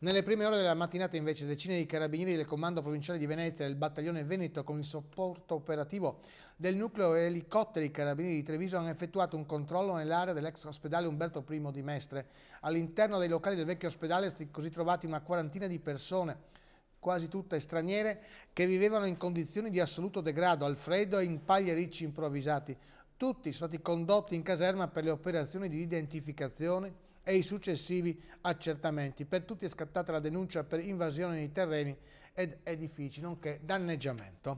Nelle prime ore della mattinata invece decine di carabinieri del comando provinciale di Venezia e del battaglione Veneto con il supporto operativo del nucleo elicotteri carabinieri di Treviso hanno effettuato un controllo nell'area dell'ex ospedale Umberto I di Mestre. All'interno dei locali del vecchio ospedale sono così trovati una quarantina di persone quasi tutte straniere, che vivevano in condizioni di assoluto degrado, al freddo e in pagliericci improvvisati. Tutti sono stati condotti in caserma per le operazioni di identificazione, e i successivi accertamenti. Per tutti è scattata la denuncia per invasione di terreni ed edifici, nonché danneggiamento.